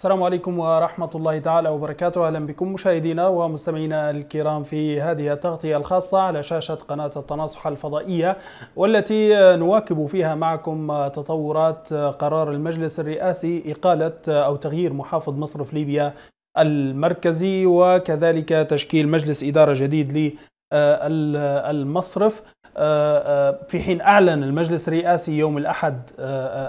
السلام عليكم ورحمة الله تعالى وبركاته أهلا بكم مشاهدينا ومستمعينا الكرام في هذه التغطية الخاصة على شاشة قناة التناصح الفضائية والتي نواكب فيها معكم تطورات قرار المجلس الرئاسي إقالة أو تغيير محافظ مصرف ليبيا المركزي وكذلك تشكيل مجلس إدارة جديد آه، المصرف آه، آه، في حين أعلن المجلس الرئاسي يوم الأحد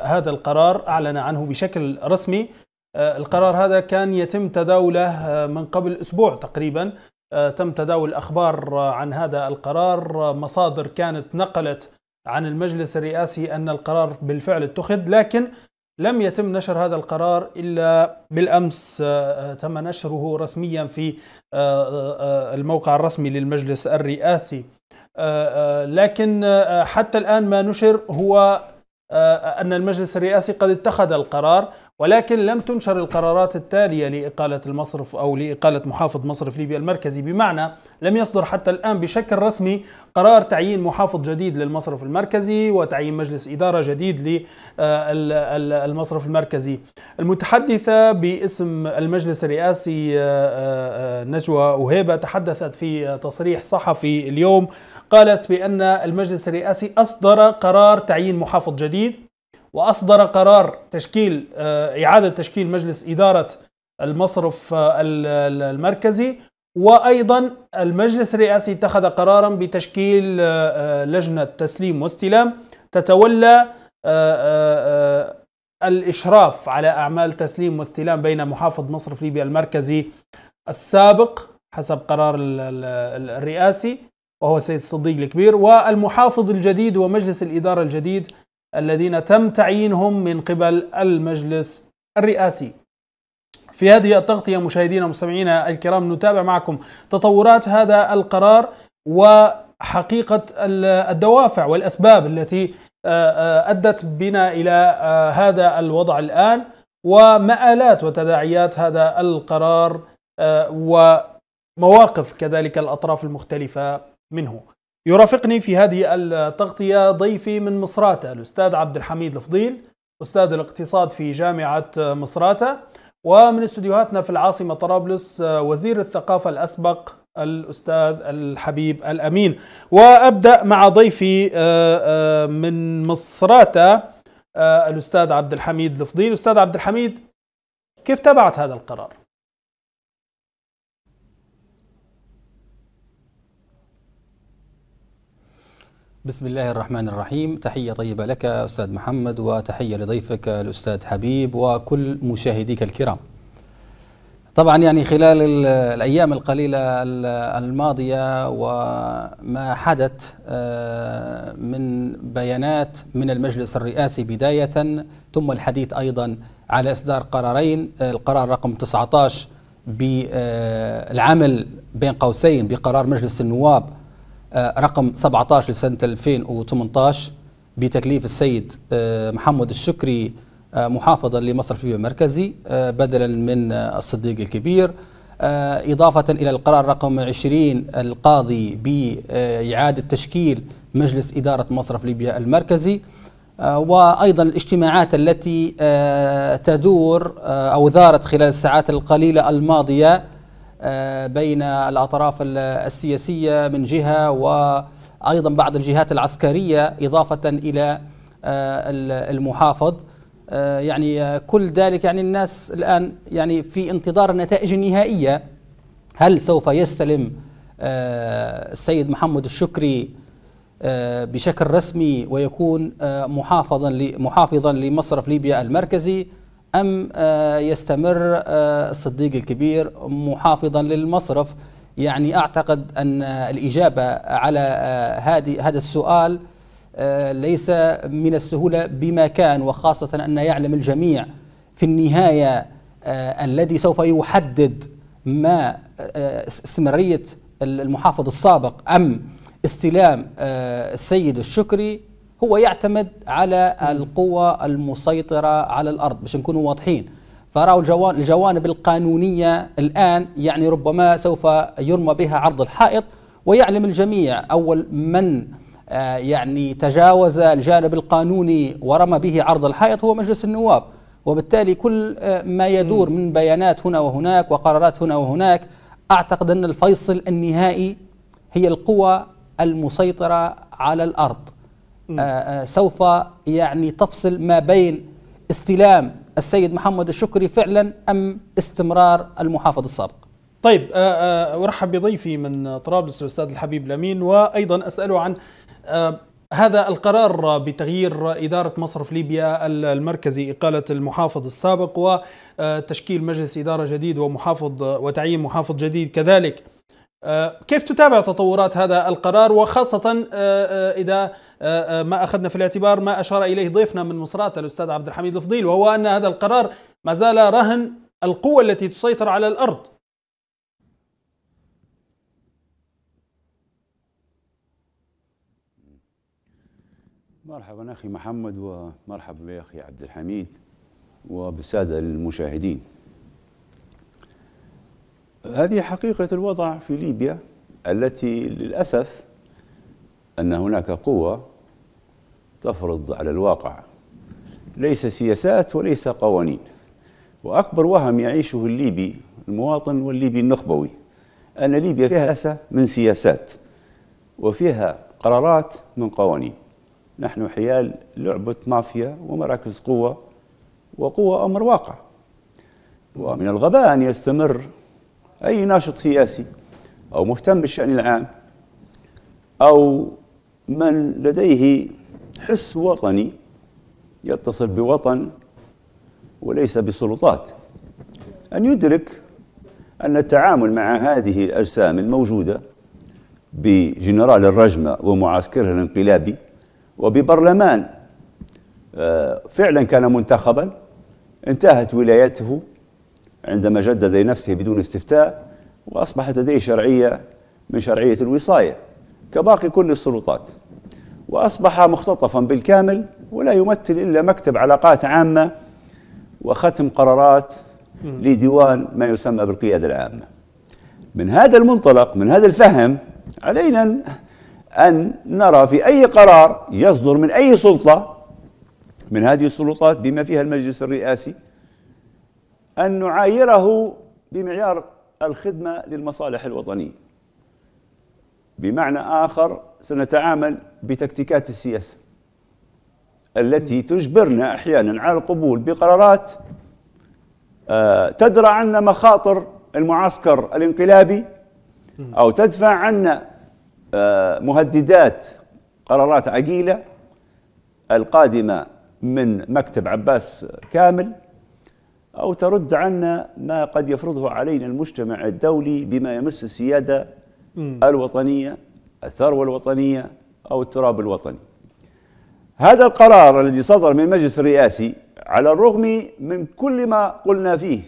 هذا القرار أعلن عنه بشكل رسمي آه، القرار هذا كان يتم تداوله آه، من قبل أسبوع تقريبا آه، تم تداول أخبار عن هذا القرار مصادر كانت نقلت عن المجلس الرئاسي أن القرار بالفعل اتخذ لكن لم يتم نشر هذا القرار إلا بالأمس تم نشره رسميا في الموقع الرسمي للمجلس الرئاسي لكن حتى الآن ما نشر هو أن المجلس الرئاسي قد اتخذ القرار ولكن لم تنشر القرارات التالية لإقالة المصرف أو لإقالة محافظ مصرف ليبيا المركزي بمعنى لم يصدر حتى الآن بشكل رسمي قرار تعيين محافظ جديد للمصرف المركزي وتعيين مجلس إدارة جديد للمصرف آه، المركزي المتحدثة باسم المجلس الرئاسي آه، آه، نجوى وهيبة تحدثت في تصريح صحفي اليوم قالت بأن المجلس الرئاسي أصدر قرار تعيين محافظ جديد واصدر قرار تشكيل آه، اعاده تشكيل مجلس اداره المصرف آه، المركزي وايضا المجلس الرئاسي اتخذ قرارا بتشكيل آه، لجنه تسليم واستلام تتولى الاشراف على اعمال تسليم واستلام بين محافظ مصرف ليبيا المركزي السابق حسب قرار الرئاسي وهو السيد الصديق الكبير والمحافظ الجديد ومجلس الاداره الجديد الذين تم تعيينهم من قبل المجلس الرئاسي في هذه التغطية مشاهدينا ومستمعينا الكرام نتابع معكم تطورات هذا القرار وحقيقة الدوافع والأسباب التي آه، آه، أدت بنا إلى آه، هذا الوضع الآن ومآلات وتداعيات هذا القرار ومواقف كذلك الأطراف المختلفة منه يرافقني في هذه التغطية ضيفي من مصراتة الأستاذ عبد الحميد الفضيل أستاذ الاقتصاد في جامعة مصراتة ومن استديوهاتنا في العاصمة طرابلس وزير الثقافة الأسبق الأستاذ الحبيب الأمين وأبدأ مع ضيفي آه، آه، من مصراتة آه، الأستاذ عبد الحميد الفضيل أستاذ عبد الحميد كيف تابعت هذا القرار؟ بسم الله الرحمن الرحيم تحية طيبة لك أستاذ محمد وتحية لضيفك الأستاذ حبيب وكل مشاهديك الكرام طبعا يعني خلال الأيام القليلة الماضية وما حدث آه، من بيانات من المجلس الرئاسي بداية ثم الحديث أيضا على إصدار قرارين القرار رقم 19 بالعمل آه، بين قوسين بقرار مجلس النواب آه، رقم 17 لسنة 2018 بتكليف السيد آه، محمد الشكري آه، محافظا لمصرف البيئة المركزي بدلا من الصديق الكبير إضافة إلى القرار رقم 20 القاضي بإعادة تشكيل مجلس إدارة مصرف ليبيا المركزي وأيضا الاجتماعات التي تدور أو دارت خلال الساعات القليلة الماضية آه، بين الأطراف السياسية من جهة وأيضا بعض الجهات العسكرية إضافة إلى آه، المحافظ آه، يعني كل ذلك يعني الناس الآن يعني في انتظار النتائج النهائية هل سوف يستلم السيد محمد الشكري بشكل رسمي ويكون محافظا محافظا لمصرف ليبيا المركزي أم آه، يستمر آه، الصديق الكبير محافظا للمصرف يعني أعتقد أن الإجابة على آه، هذه هذا السؤال ليس من السهولة بما كان وخاصة أن يعلم الجميع في النهاية الذي سوف يحدد ما استمرارية المحافظ السابق أم استلام السيد الشكري هو يعتمد على القوى المسيطرة على الأرض باش نكونوا واضحين فرأوا الجوانب القانونية الآن يعني ربما سوف يرمى بها عرض الحائط ويعلم الجميع أول من آه، يعني تجاوز الجانب القانوني ورمى به عرض الحائط هو مجلس النواب وبالتالي كل آه، ما يدور من بيانات هنا وهناك وقرارات هنا وهناك أعتقد أن الفيصل النهائي هي القوى المسيطرة على الأرض آه، آه، سوف يعني تفصل ما بين استلام السيد محمد الشكري فعلا أم استمرار المحافظ السابق طيب آه، أرحب بضيفي من طرابلس الأستاذ الحبيب الأمين وأيضا أسأله عن هذا القرار بتغيير إدارة مصرف ليبيا المركزي إقالة المحافظ السابق وتشكيل مجلس إدارة جديد ومحافظ وتعيين محافظ جديد كذلك كيف تتابع تطورات هذا القرار وخاصة إذا آه، آه، ما أخذنا في الاعتبار ما أشار إليه ضيفنا من مصرات الأستاذ عبد الحميد الفضيل وهو أن هذا القرار ما زال رهن القوة التي تسيطر على الأرض مرحبا أخي محمد ومرحبا بأخي عبد الحميد وبالسادة المشاهدين هذه حقيقة الوضع في ليبيا التي للأسف أن هناك قوة تفرض على الواقع ليس سياسات وليس قوانين وأكبر وهم يعيشه الليبي المواطن والليبي النخبوي أن ليبيا فيها من سياسات وفيها قرارات من قوانين نحن حيال لعبة مافيا ومراكز قوة وقوة أمر واقع ومن الغباء أن يستمر أي ناشط سياسي أو مهتم بالشأن العام أو من لديه حس وطني يتصل بوطن وليس بسلطات أن يدرك أن التعامل مع هذه الأجسام الموجودة بجنرال الرجمة ومعسكره الانقلابي وببرلمان آه، فعلا كان منتخبا انتهت ولايته عندما جدد لنفسه بدون استفتاء وأصبحت لديه شرعية من شرعية الوصاية كباقي كل السلطات وأصبح مختطفا بالكامل ولا يمثل إلا مكتب علاقات عامة وختم قرارات لديوان ما يسمى بالقيادة العامة من هذا المنطلق من هذا الفهم علينا أن نرى في أي قرار يصدر من أي سلطة من هذه السلطات بما فيها المجلس الرئاسي أن نعايره بمعيار الخدمة للمصالح الوطنية بمعنى آخر سنتعامل بتكتيكات السياسة التي تجبرنا أحيانا على القبول بقرارات آه، تدرى عنا مخاطر المعسكر الانقلابي أو تدفع عنا آه، مهددات قرارات عقيلة القادمة من مكتب عباس كامل أو ترد عنا ما قد يفرضه علينا المجتمع الدولي بما يمس السيادة الوطنية الثروة الوطنية أو التراب الوطني هذا القرار الذي صدر من المجلس الرئاسي على الرغم من كل ما قلنا فيه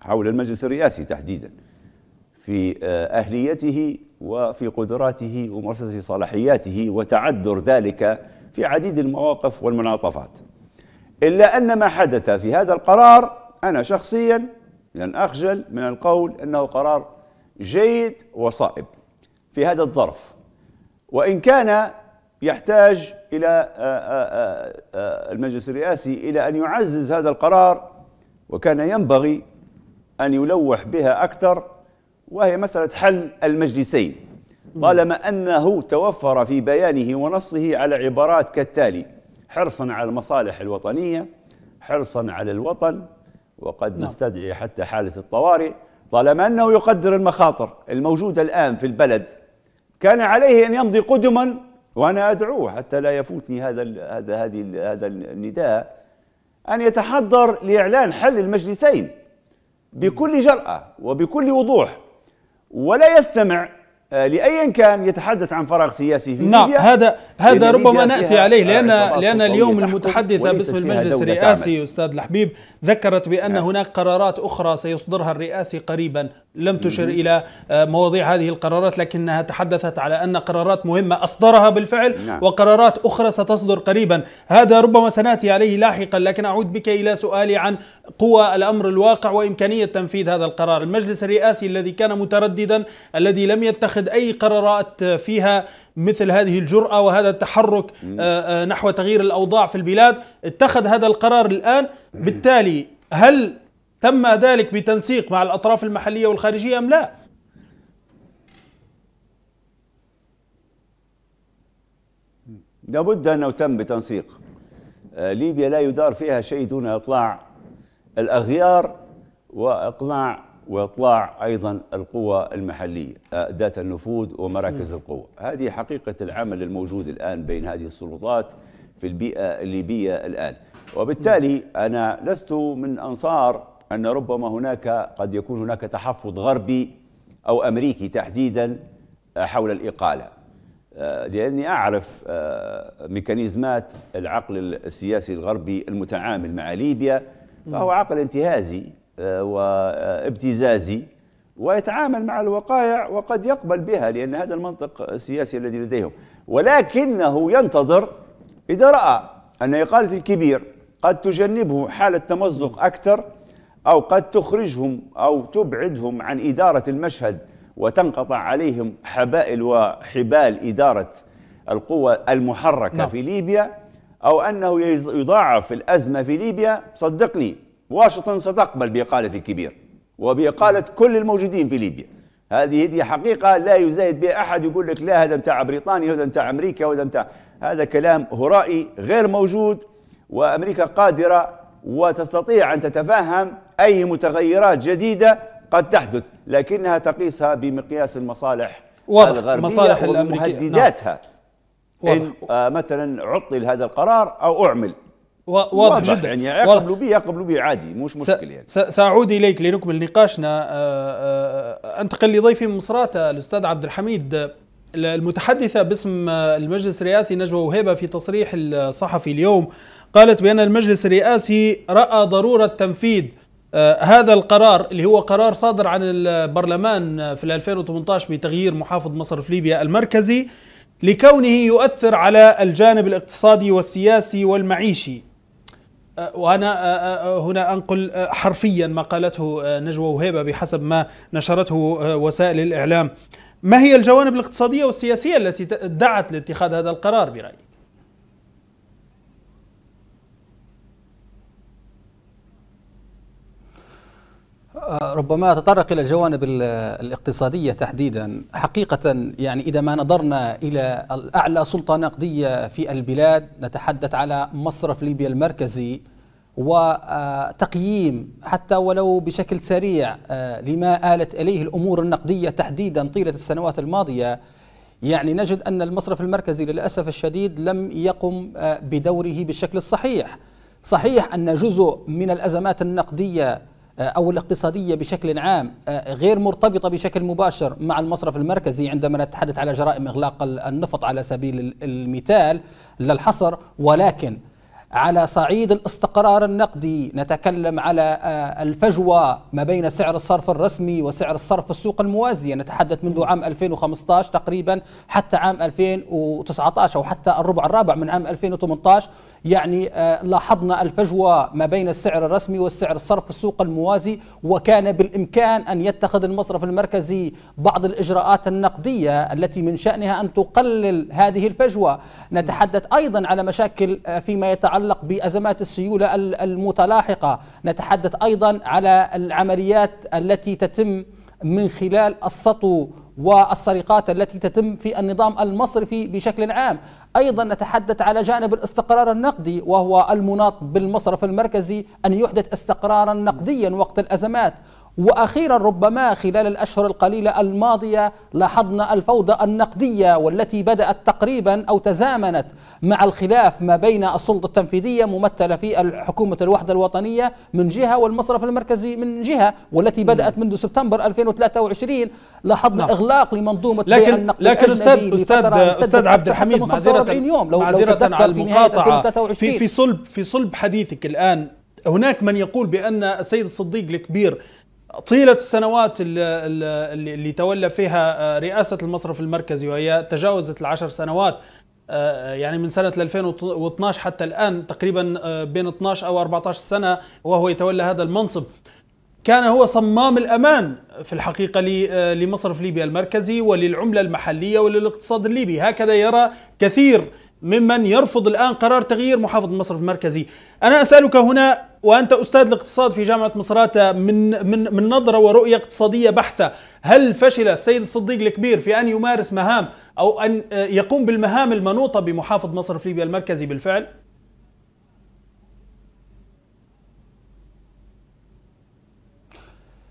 حول المجلس الرئاسي تحديدا في آه، أهليته وفي قدراته وممارسة صلاحياته وتعذر ذلك في عديد المواقف والمناطفات إلا أن ما حدث في هذا القرار أنا شخصيا لن أخجل من القول أنه قرار جيد وصائب في هذا الظرف وإن كان يحتاج إلى آه، آه، آه، المجلس الرئاسي إلى أن يعزز هذا القرار وكان ينبغي أن يلوح بها أكثر وهي مسألة حل المجلسين طالما أنه توفر في بيانه ونصه على عبارات كالتالي حرصا على المصالح الوطنية حرصا على الوطن وقد نعم. نستدعي حتى حالة الطوارئ طالما أنه يقدر المخاطر الموجودة الآن في البلد كان عليه أن يمضي قدما وأنا أدعوه حتى لا يفوتني هذا الـ هذا هذه هذا النداء أن يتحضر لإعلان حل المجلسين بكل جرأة وبكل وضوح ولا يستمع آه، لايا كان يتحدث عن فراغ سياسي في نعم هذا هذا ربما ناتي عليه لان لان اليوم المتحدثه باسم المجلس الرئاسي استاذ الحبيب ذكرت بان نعم. هناك قرارات اخرى سيصدرها الرئاسي قريبا لم تشر إلى آه، مواضيع هذه القرارات لكنها تحدثت على أن قرارات مهمة أصدرها بالفعل نعم. وقرارات أخرى ستصدر قريبا هذا ربما سنأتي عليه لاحقا لكن أعود بك إلى سؤالي عن قوى الأمر الواقع وإمكانية تنفيذ هذا القرار المجلس الرئاسي الذي كان مترددا الذي لم يتخذ أي قرارات فيها مثل هذه الجرأة وهذا التحرك آه، آه، نحو تغيير الأوضاع في البلاد اتخذ هذا القرار الآن بالتالي هل تم ذلك بتنسيق مع الأطراف المحلية والخارجية أم لا لابد أنه تم بتنسيق آه، ليبيا لا يدار فيها شيء دون إطلاع الأغيار واقناع وإطلاع أيضا القوى المحلية آه، ذات النفوذ ومراكز القوة هذه حقيقة العمل الموجود الآن بين هذه السلطات في البيئة الليبية الآن وبالتالي أنا لست من أنصار أن ربما هناك قد يكون هناك تحفظ غربي أو أمريكي تحديدا آه، حول الإقالة آه، لأني أعرف آه، ميكانيزمات العقل السياسي الغربي المتعامل مع ليبيا فهو عقل انتهازي وابتزازي ويتعامل مع الوقائع وقد يقبل بها لأن هذا المنطق السياسي الذي لديهم ولكنه ينتظر إذا رأى أن إقالة الكبير قد تجنبه حالة تمزق أكثر أو قد تخرجهم أو تبعدهم عن إدارة المشهد وتنقطع عليهم حبائل وحبال إدارة القوى المحركة نعم. في ليبيا أو أنه يضاعف الأزمة في ليبيا صدقني واشنطن ستقبل بإقالة الكبير وبإقالة نعم. كل الموجودين في ليبيا هذه هي حقيقة لا يزايد بها أحد يقول لك لا هذا انت بريطانيا هذا انت أمريكا هذا متاع هذا كلام هرائي غير موجود وأمريكا قادرة وتستطيع أن تتفهم أي متغيرات جديدة قد تحدث لكنها تقيسها بمقياس المصالح واضح الغربية مصالح الأمريكية ومهدداتها نعم. إن آه مثلا عطل هذا القرار أو أعمل واضح, واضح جدا يعني يقبلوا به يقبلوا به عادي مش مشكل يعني ساعود اليك لنكمل نقاشنا آه، آه، انتقل لضيفي من مصرات آه، الاستاذ عبد الحميد المتحدثه باسم المجلس الرئاسي نجوى وهيبه في تصريح الصحفي اليوم قالت بأن المجلس الرئاسي رأى ضرورة تنفيذ آه، هذا القرار اللي هو قرار صادر عن البرلمان آه، في 2018 بتغيير محافظ مصرف ليبيا المركزي لكونه يؤثر على الجانب الاقتصادي والسياسي والمعيشي آه، وأنا هنا أنقل حرفيا ما قالته نجوى وهيبة بحسب ما نشرته وسائل الإعلام ما هي الجوانب الاقتصادية والسياسية التي دعت لاتخاذ هذا القرار برأيك؟ ربما أتطرق إلى الجوانب الاقتصادية تحديدا حقيقة يعني إذا ما نظرنا إلى الأعلى سلطة نقدية في البلاد نتحدث على مصرف ليبيا المركزي وتقييم آه، حتى ولو بشكل سريع آه، لما آلت إليه الأمور النقدية تحديدا طيلة السنوات الماضية يعني نجد أن المصرف المركزي للأسف الشديد لم يقم آه، بدوره بالشكل الصحيح صحيح أن جزء من الأزمات النقدية آه، أو الاقتصادية بشكل عام آه، غير مرتبطة بشكل مباشر مع المصرف المركزي عندما نتحدث على جرائم إغلاق النفط على سبيل المثال للحصر ولكن على صعيد الاستقرار النقدي نتكلم على آه، الفجوة ما بين سعر الصرف الرسمي وسعر الصرف في السوق الموازية نتحدث منذ عام 2015 تقريبا حتى عام 2019 أو حتى الربع الرابع من عام 2018 يعني آه، لاحظنا الفجوة ما بين السعر الرسمي والسعر الصرف في السوق الموازي وكان بالإمكان أن يتخذ المصرف المركزي بعض الإجراءات النقدية التي من شأنها أن تقلل هذه الفجوة نتحدث أيضا على مشاكل آه، فيما يتعلق بأزمات السيولة المتلاحقة نتحدث أيضا على العمليات التي تتم من خلال السطو والسرقات التي تتم في النظام المصرفي بشكل عام أيضا نتحدث على جانب الاستقرار النقدي وهو المناط بالمصرف المركزي أن يحدث استقرارا نقديا وقت الأزمات واخيرا ربما خلال الاشهر القليله الماضيه لاحظنا الفوضى النقديه والتي بدات تقريبا او تزامنت مع الخلاف ما بين السلطه التنفيذيه ممثله في حكومه الوحده الوطنيه من جهه والمصرف المركزي من جهه والتي بدات منذ سبتمبر 2023 لاحظنا نعم. اغلاق لمنظومه لكن النقد لكن استاذ استاذ استاذ عبد الحميد معذره يوم لو معذره على المقاطعه في, في في صلب في صلب حديثك الان هناك من يقول بان السيد الصديق الكبير طيلة السنوات اللي, تولى فيها آه، رئاسة المصرف المركزي وهي تجاوزت العشر سنوات آه، يعني من سنة 2012 حتى الآن تقريبا آه، بين 12 أو 14 سنة وهو يتولى هذا المنصب كان هو صمام الأمان في الحقيقة لمصرف ليبيا المركزي وللعملة المحلية وللاقتصاد الليبي هكذا يرى كثير ممن يرفض الآن قرار تغيير محافظ المصرف المركزي أنا أسألك هنا وانت استاذ الاقتصاد في جامعه مصراته من من من نظره ورؤيه اقتصاديه بحته، هل فشل السيد الصديق الكبير في ان يمارس مهام او ان يقوم بالمهام المنوطه بمحافظ مصرف ليبيا المركزي بالفعل؟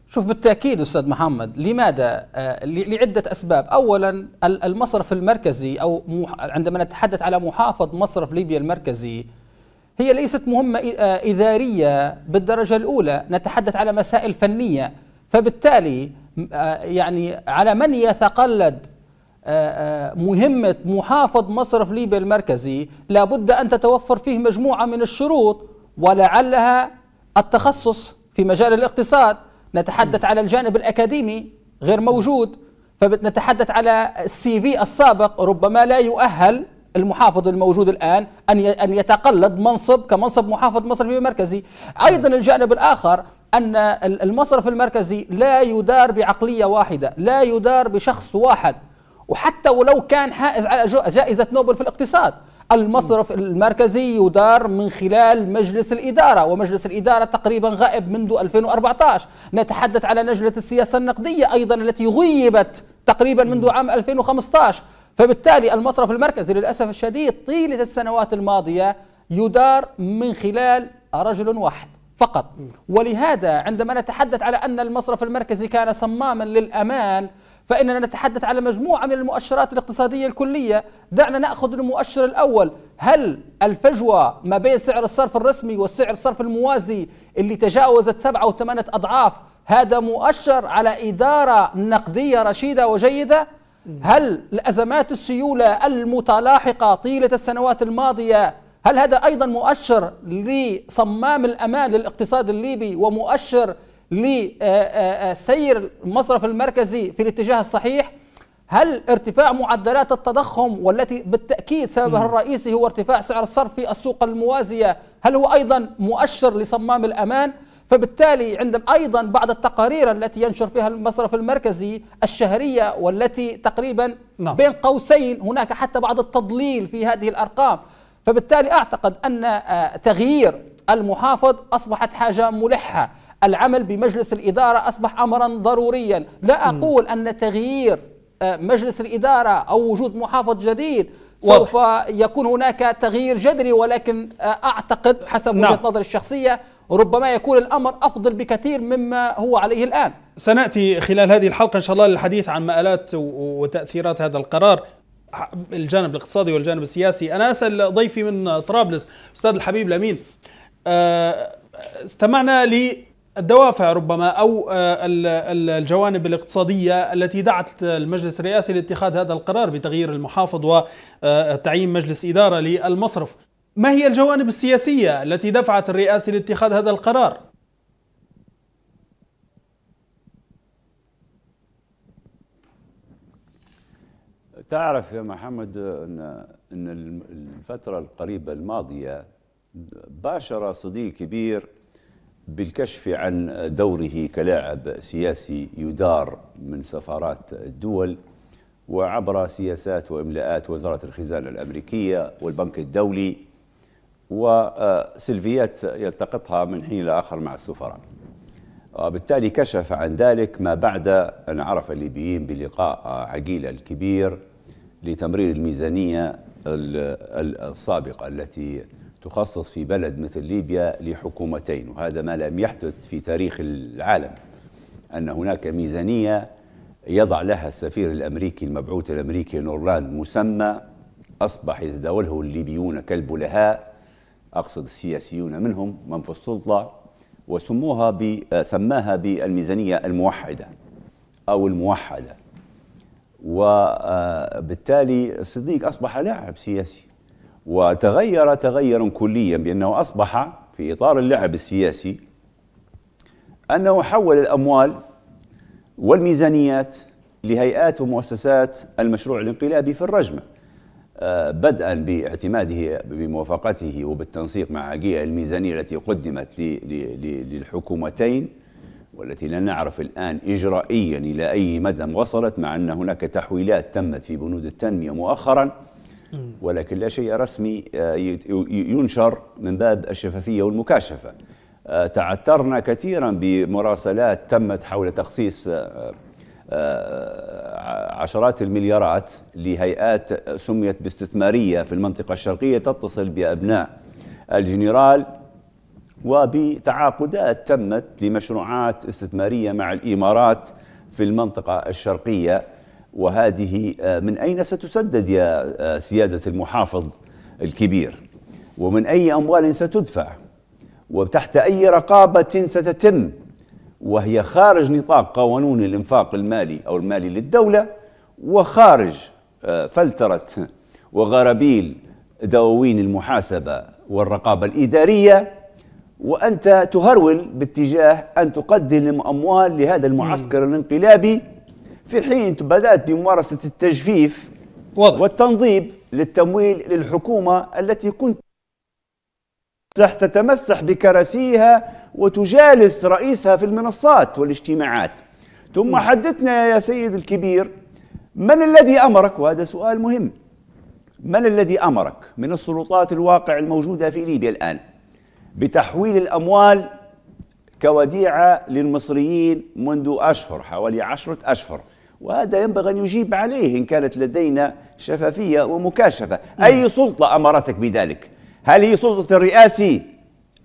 شوف بالتاكيد استاذ محمد لماذا آه، لعده اسباب اولا المصرف المركزي او عندما نتحدث على محافظ مصرف ليبيا المركزي هي ليست مهمة آه، إدارية بالدرجة الأولى نتحدث على مسائل فنية فبالتالي آه، يعني على من يتقلد آه، مهمة محافظ مصرف ليبيا المركزي لابد أن تتوفر فيه مجموعة من الشروط ولعلها التخصص في مجال الاقتصاد نتحدث على الجانب الأكاديمي غير موجود فنتحدث على السي في السابق ربما لا يؤهل المحافظ الموجود الآن أن أن يتقلد منصب كمنصب محافظ مصرفي مركزي أيضا الجانب الآخر أن المصرف المركزي لا يدار بعقلية واحدة لا يدار بشخص واحد وحتى ولو كان حائز على جائزة نوبل في الاقتصاد المصرف المركزي يدار من خلال مجلس الإدارة ومجلس الإدارة تقريبا غائب منذ 2014 نتحدث على لجنة السياسة النقدية أيضا التي غيبت تقريبا منذ عام 2015 فبالتالي المصرف المركزي للأسف الشديد طيلة السنوات الماضية يدار من خلال رجل واحد فقط ولهذا عندما نتحدث على أن المصرف المركزي كان صماما للأمان فإننا نتحدث على مجموعة من المؤشرات الاقتصادية الكلية دعنا نأخذ المؤشر الأول هل الفجوة ما بين سعر الصرف الرسمي والسعر الصرف الموازي اللي تجاوزت سبعة وثمانية أضعاف هذا مؤشر على إدارة نقدية رشيدة وجيدة هل الأزمات السيولة المتلاحقة طيلة السنوات الماضية هل هذا أيضا مؤشر لصمام الأمان للاقتصاد الليبي ومؤشر لسير آه، آه، آه، المصرف المركزي في الاتجاه الصحيح هل ارتفاع معدلات التضخم والتي بالتأكيد سببها الرئيسي هو ارتفاع سعر الصرف في السوق الموازية هل هو أيضا مؤشر لصمام الأمان؟ فبالتالي عندما أيضا بعض التقارير التي ينشر فيها المصرف المركزي الشهرية والتي تقريبا نعم. بين قوسين هناك حتى بعض التضليل في هذه الأرقام فبالتالي أعتقد أن آه، تغيير المحافظ أصبحت حاجة ملحة العمل بمجلس الإدارة أصبح أمرا ضروريا لا أقول أن تغيير آه، مجلس الإدارة أو وجود محافظ جديد سوف يكون هناك تغيير جذري ولكن آه، أعتقد حسب نعم. وجهة نعم. نظري الشخصية ربما يكون الأمر أفضل بكثير مما هو عليه الآن سنأتي خلال هذه الحلقة إن شاء الله للحديث عن مآلات وتأثيرات هذا القرار الجانب الاقتصادي والجانب السياسي أنا أسأل ضيفي من طرابلس أستاذ الحبيب لمين آه، استمعنا الدوافع ربما او آه، الجوانب الاقتصاديه التي دعت المجلس الرئاسي لاتخاذ هذا القرار بتغيير المحافظ وتعيين آه، مجلس اداره للمصرف ما هي الجوانب السياسية التي دفعت الرئاسة لاتخاذ هذا القرار؟ تعرف يا محمد ان ان الفتره القريبه الماضيه باشر صديق كبير بالكشف عن دوره كلاعب سياسي يدار من سفارات الدول وعبر سياسات واملاءات وزاره الخزانه الامريكيه والبنك الدولي وسلفيات يلتقطها من حين لآخر مع السفراء وبالتالي كشف عن ذلك ما بعد أن عرف الليبيين بلقاء عقيلة الكبير لتمرير الميزانية السابقة التي تخصص في بلد مثل ليبيا لحكومتين وهذا ما لم يحدث في تاريخ العالم أن هناك ميزانية يضع لها السفير الأمريكي المبعوث الأمريكي نورلاند مسمى أصبح يتداوله الليبيون كالبلهاء أقصد السياسيون منهم من في السلطة وسموها سماها بالميزانية الموحدة أو الموحدة وبالتالي آه، الصديق أصبح لاعب سياسي وتغير تغيرا كليا بأنه أصبح في إطار اللعب السياسي أنه حول الأموال والميزانيات لهيئات ومؤسسات المشروع الانقلابي في الرجمة بدءا باعتماده بموافقته وبالتنسيق مع أجية الميزانية التي قدمت للحكومتين والتي لا نعرف الآن إجرائيا إلى أي مدى وصلت مع أن هناك تحويلات تمت في بنود التنمية مؤخرا ولكن لا شيء رسمي آه، ينشر من باب الشفافية والمكاشفة آه، تعثرنا كثيرا بمراسلات تمت حول تخصيص آه، آه، عشرات المليارات لهيئات سميت باستثمارية في المنطقة الشرقية تتصل بأبناء الجنرال وبتعاقدات تمت لمشروعات استثمارية مع الإمارات في المنطقة الشرقية وهذه آه، من أين ستسدد يا آه، سيادة المحافظ الكبير ومن أي أموال ستدفع وتحت أي رقابة ستتم وهي خارج نطاق قانون الإنفاق المالي أو المالي للدولة وخارج آه، فلترة وغرابيل دواوين المحاسبة والرقابة الإدارية وأنت تهرول باتجاه أن تقدم أموال لهذا المعسكر الانقلابي في حين بدأت بممارسة التجفيف والتنظيب للتمويل للحكومة التي كنت تمسح تتمسح بكراسيها وتجالس رئيسها في المنصات والاجتماعات ثم حدثنا يا سيد الكبير من الذي امرك وهذا سؤال مهم من الذي امرك من السلطات الواقع الموجوده في ليبيا الان بتحويل الاموال كوديعه للمصريين منذ اشهر حوالي عشره اشهر وهذا ينبغي ان يجيب عليه ان كانت لدينا شفافيه ومكاشفه اي سلطه امرتك بذلك هل هي سلطة الرئاسي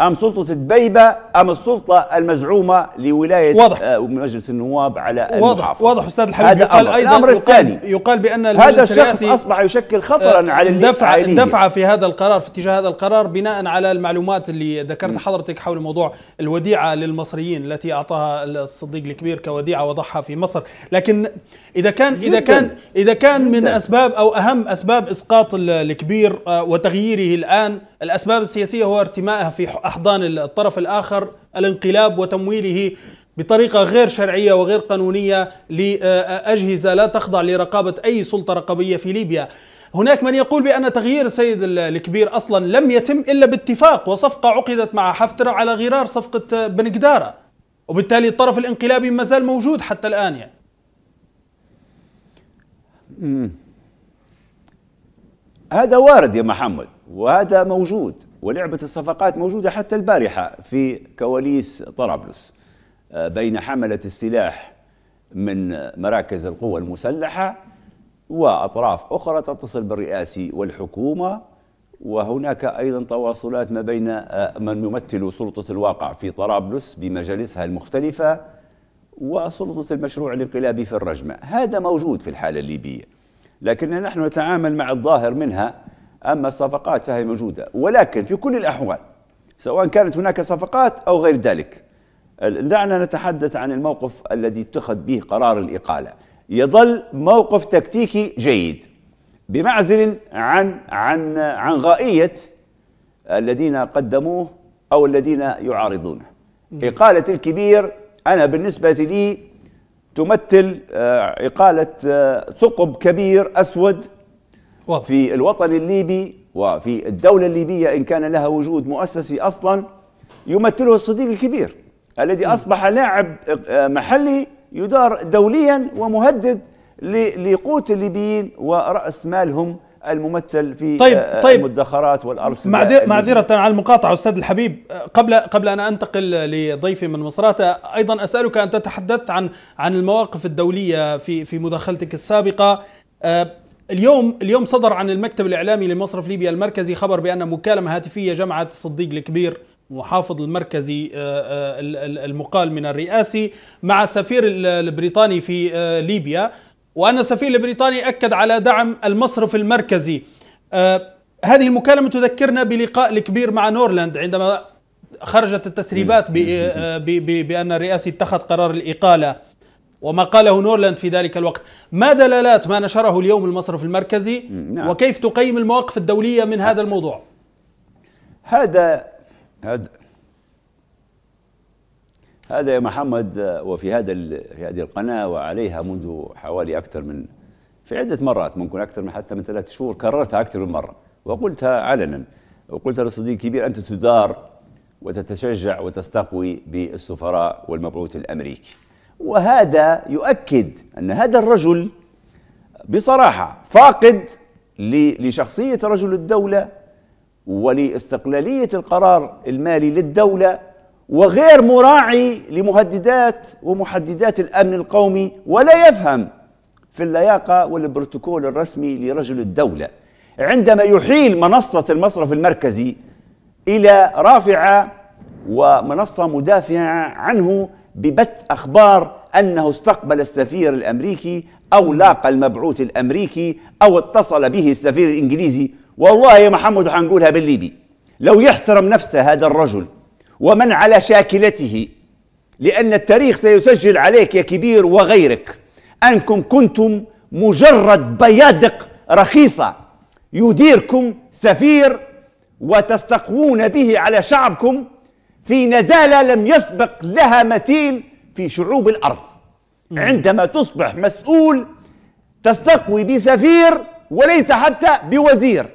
أم سلطة البيبة أم السلطة المزعومة لولاية واضح. آه مجلس النواب على واضح واضح أستاذ الحبيب هذا يقال أمر. أيضا الأمر الثاني يقال, بأن هذا الشخص أصبح يشكل خطرا آه على اندفع اندفع في هذا القرار في اتجاه هذا القرار بناء على المعلومات اللي ذكرت حضرتك حول موضوع الوديعة للمصريين التي أعطاها الصديق الكبير كوديعة وضعها في مصر لكن إذا كان جداً. إذا كان إذا كان من أسباب أو أهم أسباب إسقاط الكبير آه، وتغييره الآن الأسباب السياسية هو ارتمائها في أحضان الطرف الآخر الانقلاب وتمويله بطريقة غير شرعية وغير قانونية لأجهزة لا تخضع لرقابة أي سلطة رقابية في ليبيا هناك من يقول بأن تغيير السيد الكبير أصلا لم يتم إلا باتفاق وصفقة عقدت مع حفتر على غرار صفقة بن قدارة وبالتالي الطرف الانقلابي ما زال موجود حتى الآن يعني. هذا وارد يا محمد وهذا موجود ولعبة الصفقات موجودة حتى البارحة في كواليس طرابلس آه، بين حملة السلاح من مراكز القوى المسلحة وأطراف أخرى تتصل بالرئاسي والحكومة وهناك أيضا تواصلات ما بين آه، من يمثل سلطة الواقع في طرابلس بمجالسها المختلفة وسلطة المشروع الانقلابي في الرجمة هذا موجود في الحالة الليبية لكننا نحن نتعامل مع الظاهر منها أما الصفقات فهي موجودة ولكن في كل الأحوال سواء كانت هناك صفقات أو غير ذلك دعنا نتحدث عن الموقف الذي اتخذ به قرار الإقالة يظل موقف تكتيكي جيد بمعزل عن عن عن غائية الذين قدموه أو الذين يعارضونه إقالة الكبير أنا بالنسبة لي تمثل آه، إقالة آه، ثقب كبير أسود واضح. في الوطن الليبي وفي الدولة الليبية إن كان لها وجود مؤسسي أصلا يمثله الصديق الكبير الذي أصبح لاعب محلي يدار دوليا ومهدد لقوت الليبيين ورأس مالهم الممثل في آه، طيب طيب المدخرات والارصده معذر معذره على المقاطعه استاذ الحبيب قبل قبل ان انتقل لضيفي من مصراتة ايضا اسالك ان تحدثت عن عن المواقف الدوليه في في مداخلتك السابقه آه، اليوم اليوم صدر عن المكتب الاعلامي لمصرف ليبيا المركزي خبر بان مكالمه هاتفيه جمعت الصديق الكبير محافظ المركزي آه، آه، المقال من الرئاسي مع سفير البريطاني في آه، ليبيا وان السفير البريطاني اكد على دعم المصرف المركزي هذه المكالمه تذكرنا بلقاء الكبير مع نورلاند عندما خرجت التسريبات بان الرئاسي اتخذ قرار الاقاله وما قاله نورلاند في ذلك الوقت ما دلالات ما نشره اليوم المصرف المركزي نعم. وكيف تقيم المواقف الدولية من هذا الموضوع هذا هذا هذا يا محمد وفي هذا في هذه القناة وعليها منذ حوالي أكثر من في عدة مرات ممكن أكثر من حتى من ثلاث شهور كررتها أكثر من مرة وقلتها علنا وقلتها لصديق كبير أنت تدار وتتشجع وتستقوي بالسفراء والمبعوث الأمريكي وهذا يؤكد أن هذا الرجل بصراحة فاقد لشخصية رجل الدولة ولاستقلالية القرار المالي للدولة وغير مراعي لمهددات ومحددات الأمن القومي ولا يفهم في اللياقة والبروتوكول الرسمي لرجل الدولة عندما يحيل منصة المصرف المركزي إلى رافعة ومنصة مدافعة عنه ببث أخبار أنه استقبل السفير الأمريكي أو لاقى المبعوث الأمريكي أو اتصل به السفير الإنجليزي والله يا محمد حنقولها بالليبي لو يحترم نفسه هذا الرجل ومن على شاكلته لأن التاريخ سيسجل عليك يا كبير وغيرك أنكم كنتم مجرد بيادق رخيصة يديركم سفير وتستقوون به على شعبكم في نزالة لم يسبق لها مثيل في شعوب الأرض عندما تصبح مسؤول تستقوي بسفير وليس حتى بوزير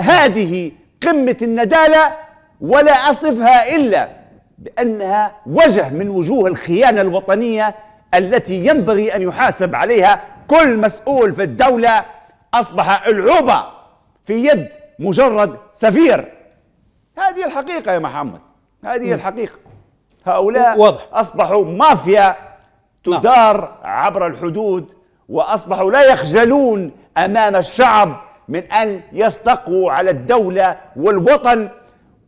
هذه قمة الندالة ولا أصفها إلا بأنها وجه من وجوه الخيانة الوطنية التي ينبغي أن يحاسب عليها كل مسؤول في الدولة أصبح العوبة في يد مجرد سفير هذه الحقيقة يا محمد هذه الحقيقة هؤلاء واضح. أصبحوا مافيا نعم. تدار نعم. عبر الحدود وأصبحوا لا يخجلون أمام الشعب من أن يستقوا على الدولة والوطن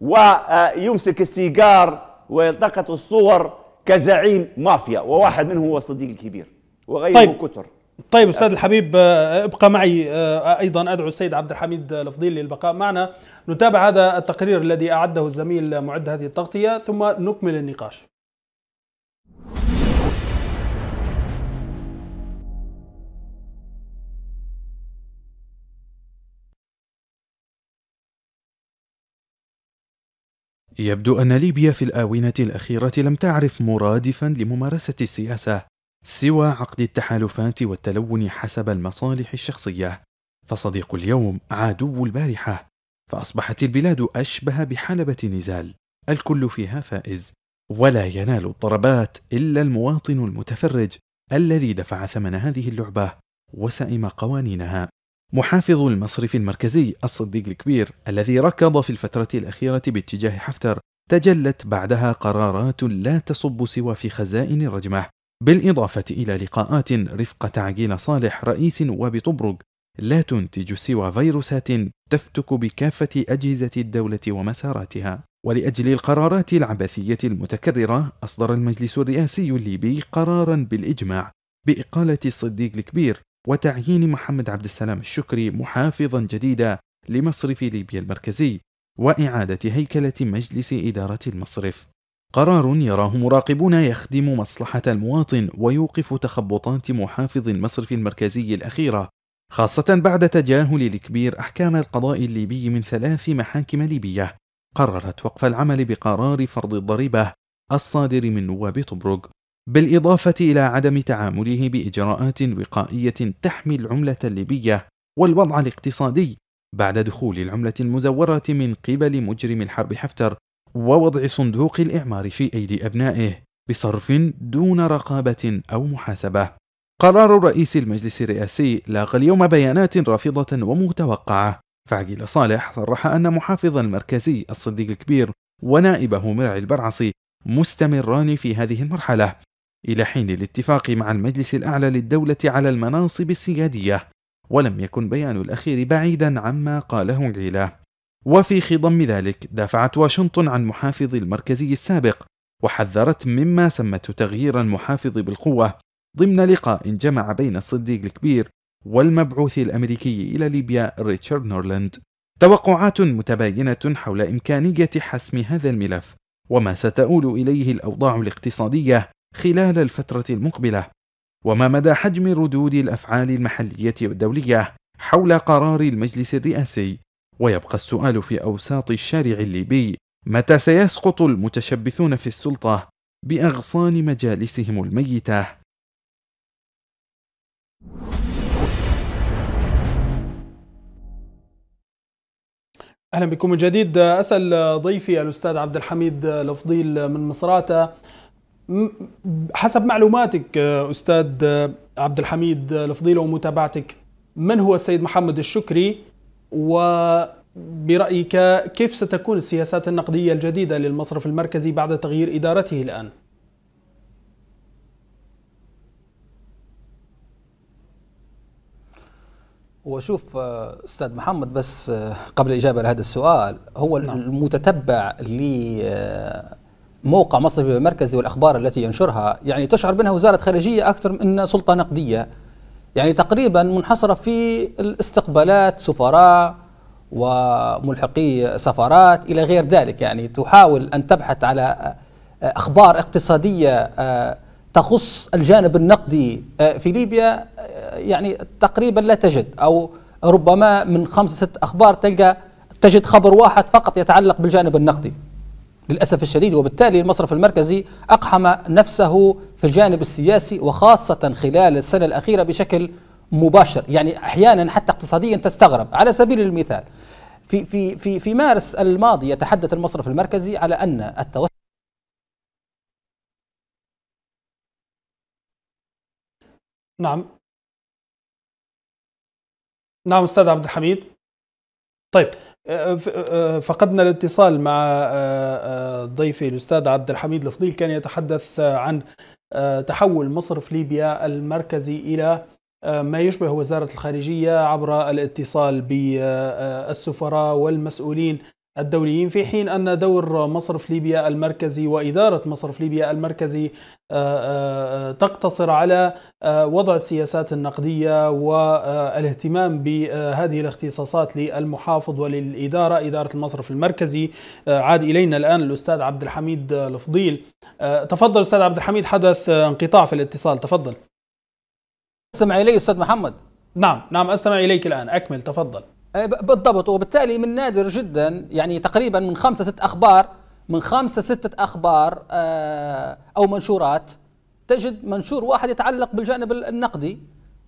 ويمسك السيجار ويلتقط الصور كزعيم مافيا وواحد منهم هو الصديق الكبير وغيره طيب. كثر طيب استاذ الحبيب آه، ابقى معي آه، ايضا ادعو السيد عبد الحميد آه، الفضيل للبقاء معنا نتابع هذا التقرير الذي اعده الزميل معد هذه التغطيه ثم نكمل النقاش يبدو أن ليبيا في الآونة الأخيرة لم تعرف مرادفا لممارسة السياسة سوى عقد التحالفات والتلون حسب المصالح الشخصية فصديق اليوم عدو البارحة فأصبحت البلاد أشبه بحلبة نزال الكل فيها فائز ولا ينال الضربات إلا المواطن المتفرج الذي دفع ثمن هذه اللعبة وسئم قوانينها محافظ المصرف المركزي الصديق الكبير الذي ركض في الفترة الأخيرة باتجاه حفتر تجلت بعدها قرارات لا تصب سوى في خزائن الرجمة بالإضافة إلى لقاءات رفقة عقيل صالح رئيس نواب طبرق لا تنتج سوى فيروسات تفتك بكافة أجهزة الدولة ومساراتها ولأجل القرارات العبثية المتكررة أصدر المجلس الرئاسي الليبي قرارا بالإجماع بإقالة الصديق الكبير وتعيين محمد عبد السلام الشكري محافظا جديدا لمصرف ليبيا المركزي وإعادة هيكلة مجلس إدارة المصرف قرار يراه مراقبون يخدم مصلحة المواطن ويوقف تخبطات محافظ المصرف المركزي الأخيرة خاصة بعد تجاهل الكبير أحكام القضاء الليبي من ثلاث محاكم ليبية قررت وقف العمل بقرار فرض الضريبة الصادر من نواب طبرق بالإضافة إلى عدم تعامله بإجراءات وقائية تحمي العملة الليبية والوضع الاقتصادي بعد دخول العملة المزورة من قبل مجرم الحرب حفتر ووضع صندوق الإعمار في أيدي أبنائه بصرف دون رقابة أو محاسبة. قرار رئيس المجلس الرئاسي لاقى اليوم بيانات رافضة ومتوقعة، فعقيل صالح صرح أن محافظ المركزي الصديق الكبير ونائبه مرعي البرعصي مستمران في هذه المرحلة، إلى حين الاتفاق مع المجلس الأعلى للدولة على المناصب السيادية، ولم يكن بيان الأخير بعيدا عما قاله عقيلة. وفي خضم ذلك دافعت واشنطن عن محافظ المركزي السابق وحذرت مما سمته تغيير المحافظ بالقوة ضمن لقاء جمع بين الصديق الكبير والمبعوث الأمريكي إلى ليبيا ريتشارد نورلاند توقعات متباينة حول إمكانية حسم هذا الملف وما ستؤول إليه الأوضاع الاقتصادية خلال الفترة المقبلة وما مدى حجم ردود الأفعال المحلية والدولية حول قرار المجلس الرئاسي ويبقى السؤال في أوساط الشارع الليبي متى سيسقط المتشبثون في السلطة بأغصان مجالسهم الميتة؟ اهلا بكم من جديد اسال ضيفي الاستاذ عبد الحميد لفضيل من مصراته حسب معلوماتك استاذ عبد الحميد لفضيل ومتابعتك من هو السيد محمد الشكري وبرأيك كيف ستكون السياسات النقدية الجديدة للمصرف المركزي بعد تغيير إدارته الآن؟ وشوف آه، استاذ محمد بس آه، قبل الاجابه لهذا السؤال هو نعم. المتتبع لموقع آه، مصرفي المركزي والاخبار التي ينشرها يعني تشعر بانها وزاره خارجيه اكثر من سلطه نقديه يعني تقريبا منحصرة في الاستقبالات سفراء وملحقي سفرات إلى غير ذلك يعني تحاول أن تبحث على أخبار اقتصادية آه، تخص الجانب النقدي آه، في ليبيا آه، يعني تقريبا لا تجد أو ربما من خمسة ست أخبار تلقى تجد خبر واحد فقط يتعلق بالجانب النقدي للأسف الشديد وبالتالي المصرف المركزي أقحم نفسه في الجانب السياسي وخاصة خلال السنة الأخيرة بشكل مباشر يعني أحيانا حتى اقتصاديا تستغرب على سبيل المثال في, في, في, في مارس الماضي يتحدث المصرف المركزي على أن التوسع نعم نعم أستاذ عبد الحميد طيب آه، آه، آه، فقدنا الاتصال مع ضيفي الاستاذ عبد الحميد الفضيل كان يتحدث عن تحول مصر في ليبيا المركزي الى ما يشبه وزاره الخارجيه عبر الاتصال بالسفراء والمسؤولين الدوليين في حين أن دور مصرف ليبيا المركزي وإدارة مصرف ليبيا المركزي آه، آه، آه، تقتصر على وضع السياسات النقدية والاهتمام بهذه الاختصاصات للمحافظ وللإدارة إدارة المصرف المركزي عاد إلينا الآن الأستاذ عبد الحميد الفضيل تفضل أستاذ عبد الحميد حدث انقطاع في الاتصال تفضل استمع إلي أستاذ محمد نعم نعم أستمع إليك الآن أكمل تفضل بالضبط وبالتالي من نادر جدا يعني تقريبا من خمسة ست أخبار من خمسة ستة أخبار آه، أو منشورات تجد منشور واحد يتعلق بالجانب النقدي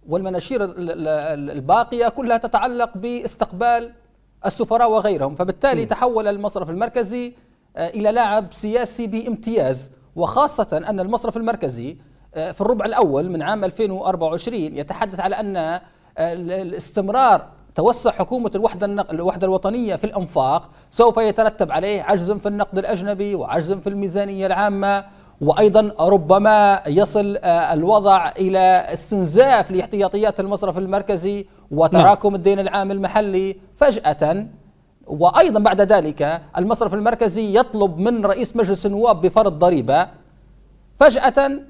والمناشير الباقية كلها تتعلق باستقبال السفراء وغيرهم فبالتالي م. تحول المصرف المركزي آه، إلى لاعب سياسي بامتياز وخاصة أن المصرف المركزي آه، في الربع الأول من عام 2024 يتحدث على أن الاستمرار توسع حكومة الوحدة, النق... الوحدة الوطنية في الأنفاق سوف يترتب عليه عجز في النقد الأجنبي وعجز في الميزانية العامة وأيضا ربما يصل آه، الوضع إلى استنزاف لاحتياطيات المصرف المركزي وتراكم نعم. الدين العام المحلي فجأة وأيضا بعد ذلك المصرف المركزي يطلب من رئيس مجلس النواب بفرض ضريبة فجأة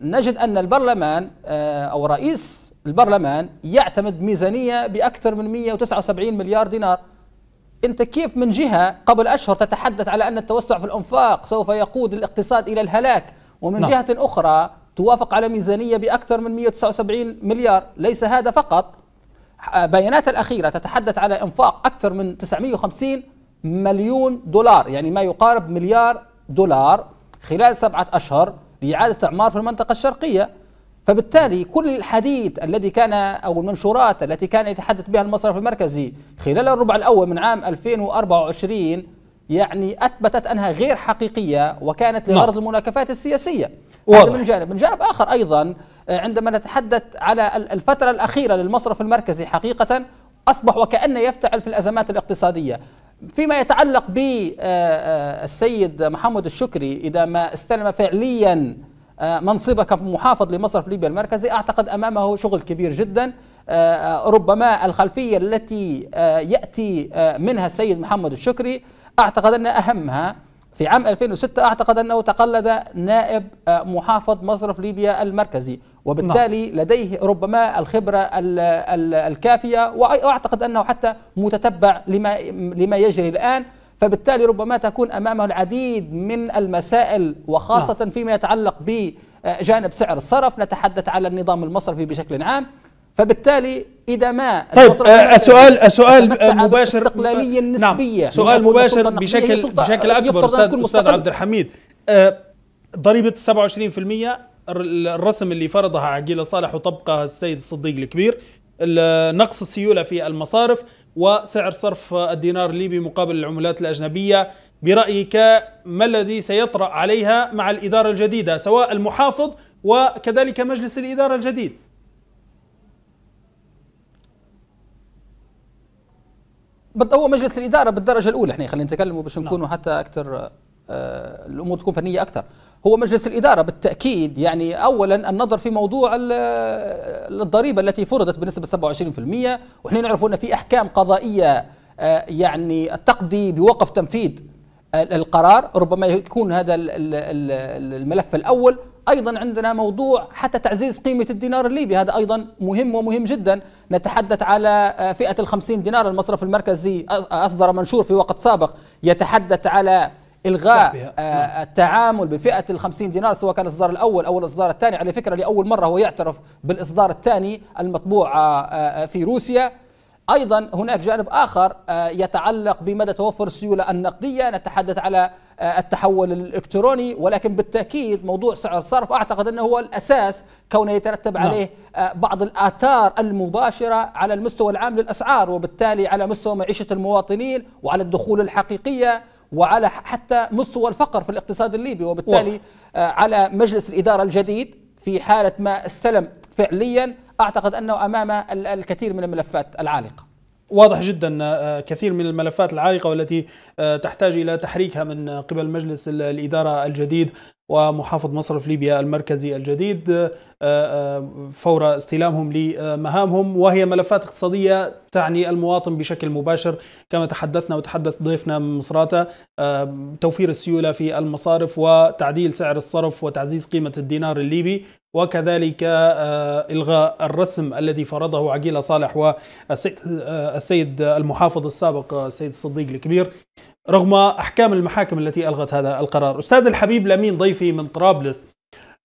نجد أن البرلمان آه، أو رئيس البرلمان يعتمد ميزانية بأكثر من 179 مليار دينار أنت كيف من جهة قبل أشهر تتحدث على أن التوسع في الأنفاق سوف يقود الاقتصاد إلى الهلاك ومن نعم. جهة أخرى توافق على ميزانية بأكثر من 179 مليار ليس هذا فقط بيانات الأخيرة تتحدث على إنفاق أكثر من 950 مليون دولار يعني ما يقارب مليار دولار خلال سبعة أشهر لإعادة إعمار في المنطقة الشرقية فبالتالي كل الحديث الذي كان أو المنشورات التي كان يتحدث بها المصرف المركزي خلال الربع الأول من عام 2024 يعني أثبتت أنها غير حقيقية وكانت نعم. لغرض المناكفات السياسية واضح. هذا من جانب من جانب آخر أيضا عندما نتحدث على الفترة الأخيرة للمصرف المركزي حقيقة أصبح وكأنه يفتعل في الأزمات الاقتصادية فيما يتعلق بالسيد آه، آه، محمد الشكري إذا ما استلم فعليا آه، منصبك محافظ لمصرف ليبيا المركزي أعتقد أمامه شغل كبير جدا آه، آه، ربما الخلفية التي يأتي منها السيد محمد الشكري أعتقد أن أهمها في عام 2006 أعتقد أنه تقلد نائب محافظ مصرف ليبيا المركزي وبالتالي نعم. لديه ربما الخبرة الكافية وأعتقد أنه حتى متتبع لما, لما يجري الآن فبالتالي ربما تكون امامه العديد من المسائل وخاصه نعم. فيما يتعلق بجانب سعر الصرف نتحدث على النظام المصرفي بشكل عام فبالتالي اذا ما طيب السؤال آه، السؤال آه، مباشر استقلاليه النسبية نعم. سؤال مباشر بشكل بشكل اكبر استاذ استاذ عبد الحميد آه ضريبه 27% الرسم اللي فرضها عقيله صالح وطبقها السيد الصديق الكبير نقص السيوله في المصارف وسعر صرف الدينار الليبي مقابل العملات الأجنبية برأيك ما الذي سيطرأ عليها مع الإدارة الجديدة سواء المحافظ وكذلك مجلس الإدارة الجديد هو مجلس الإدارة بالدرجة الأولى احنا خلينا نتكلم باش نكونوا نعم. حتى أكثر آه، الأمور تكون فنية أكثر هو مجلس الإدارة بالتأكيد يعني أولا النظر في موضوع الضريبة التي فرضت بنسبة 27% ونحن نعرف أن في أحكام قضائية آه، يعني تقضي بوقف تنفيذ القرار ربما يكون هذا الملف الأول أيضا عندنا موضوع حتى تعزيز قيمة الدينار الليبي هذا أيضا مهم ومهم جدا نتحدث على آه، فئة الخمسين دينار المصرف المركزي أصدر منشور في وقت سابق يتحدث على الغاء آه نعم. التعامل بفئه ال 50 دينار سواء كان الاصدار الاول او الاصدار الثاني على فكره لاول مره هو يعترف بالاصدار الثاني المطبوع آه, آه، في روسيا ايضا هناك جانب اخر آه، يتعلق بمدى توفر السيوله النقديه نتحدث على آه، التحول الالكتروني ولكن بالتاكيد موضوع سعر الصرف اعتقد انه هو الاساس كونه يترتب نعم. عليه بعض الاثار المباشره على المستوى العام للاسعار وبالتالي على مستوى معيشه المواطنين وعلى الدخول الحقيقيه وعلى حتى مستوى الفقر في الاقتصاد الليبي وبالتالي واضح. آه، على مجلس الإدارة الجديد في حالة ما استلم فعليا أعتقد أنه أمام الكثير من الملفات العالقة واضح جدا آه، كثير من الملفات العالقة والتي آه، تحتاج إلى تحريكها من قبل مجلس الإدارة الجديد ومحافظ مصرف ليبيا المركزي الجديد آه، آه، فور استلامهم لمهامهم وهي ملفات اقتصادية تعني المواطن بشكل مباشر كما تحدثنا وتحدث ضيفنا من مصراتة آه، توفير السيولة في المصارف وتعديل سعر الصرف وتعزيز قيمة الدينار الليبي وكذلك إلغاء الرسم الذي فرضه عقيلة صالح والسيد المحافظ السابق السيد الصديق الكبير رغم أحكام المحاكم التي ألغت هذا القرار أستاذ الحبيب لمين ضيفي من طرابلس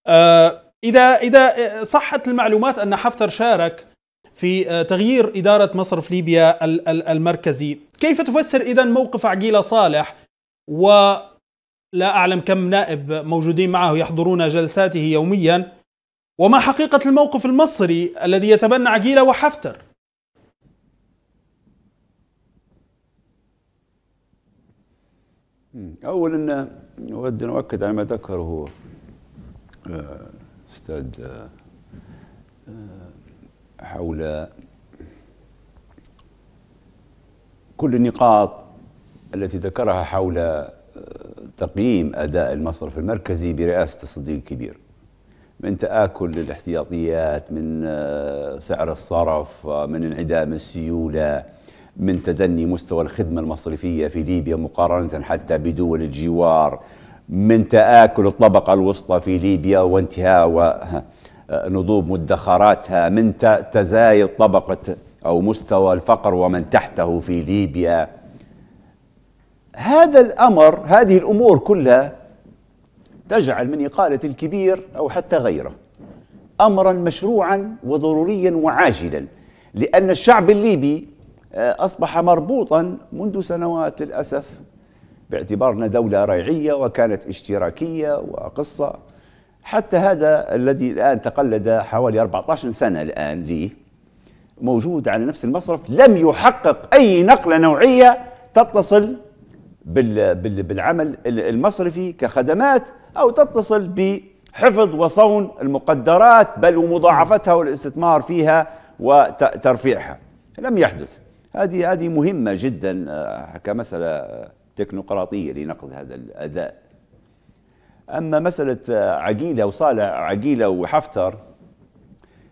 آه، إذا إذا صحت المعلومات أن حفتر شارك في آه، تغيير إدارة مصرف ليبيا المركزي كيف تفسر إذا موقف عقيلة صالح ولا أعلم كم نائب موجودين معه يحضرون جلساته يوميا وما حقيقة الموقف المصري الذي يتبنى عقيلة وحفتر اولا اود ان اؤكد على ما ذكره آه، استاذ آه، آه، حول كل النقاط التي ذكرها حول تقييم اداء المصرف المركزي برئاسه الصديق الكبير من تآكل الاحتياطيات من سعر الصرف من انعدام السيولة من تدني مستوى الخدمة المصرفية في ليبيا مقارنة حتى بدول الجوار من تآكل الطبقة الوسطى في ليبيا وانتهاء نضوب مدخراتها من تزايد طبقة أو مستوى الفقر ومن تحته في ليبيا هذا الأمر هذه الأمور كلها تجعل من إقالة الكبير أو حتى غيره أمرا مشروعا وضروريا وعاجلا لأن الشعب الليبي آه، أصبح مربوطا منذ سنوات للأسف باعتبارنا دولة ريعية وكانت اشتراكية وقصة حتى هذا الذي الآن تقلد حوالي 14 سنة الآن لي موجود على نفس المصرف لم يحقق أي نقلة نوعية تتصل بالعمل المصرفي كخدمات أو تتصل بحفظ وصون المقدرات بل ومضاعفتها والاستثمار فيها وترفيعها لم يحدث هذه هذه مهمه جدا آه، كمساله تكنوقراطيه لنقض هذا الاداء اما مساله آه، عقيله وصالح عقيله وحفتر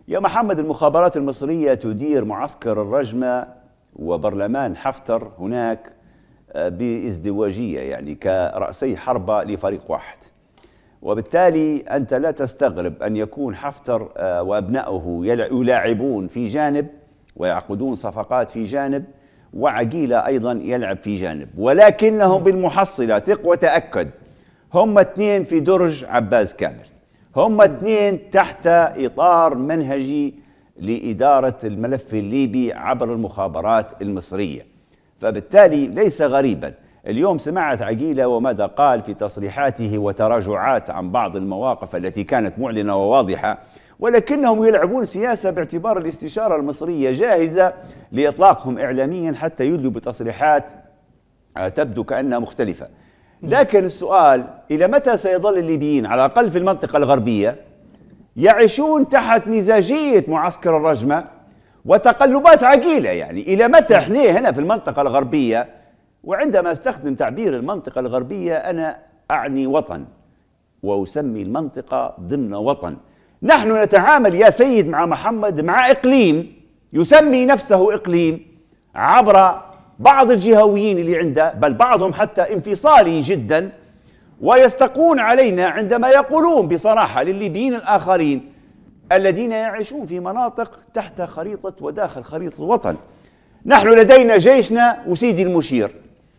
يا محمد المخابرات المصريه تدير معسكر الرجمه وبرلمان حفتر هناك آه، بازدواجيه يعني كراسي حربه لفريق واحد وبالتالي انت لا تستغرب ان يكون حفتر وابنائه يلاعبون في جانب ويعقدون صفقات في جانب وعقيلة أيضا يلعب في جانب ولكنهم بالمحصلة ثق وتأكد هم اثنين في درج عباس كامل هم اثنين تحت إطار منهجي لإدارة الملف الليبي عبر المخابرات المصرية فبالتالي ليس غريبا اليوم سمعت عقيلة وماذا قال في تصريحاته وتراجعات عن بعض المواقف التي كانت معلنة وواضحة ولكنهم يلعبون سياسة باعتبار الاستشارة المصرية جاهزة لإطلاقهم إعلاميا حتى يدلوا بتصريحات آه، تبدو كأنها مختلفة لكن السؤال إلى متى سيظل الليبيين على الأقل في المنطقة الغربية يعيشون تحت مزاجية معسكر الرجمة وتقلبات عقيلة يعني إلى متى احنا هنا في المنطقة الغربية وعندما استخدم تعبير المنطقة الغربية أنا أعني وطن وأسمي المنطقة ضمن وطن نحن نتعامل يا سيد مع محمد مع إقليم يسمي نفسه إقليم عبر بعض الجهويين اللي عنده بل بعضهم حتى انفصالي جدا ويستقون علينا عندما يقولون بصراحة للليبيين الآخرين الذين يعيشون في مناطق تحت خريطة وداخل خريطة الوطن نحن لدينا جيشنا وسيدي المشير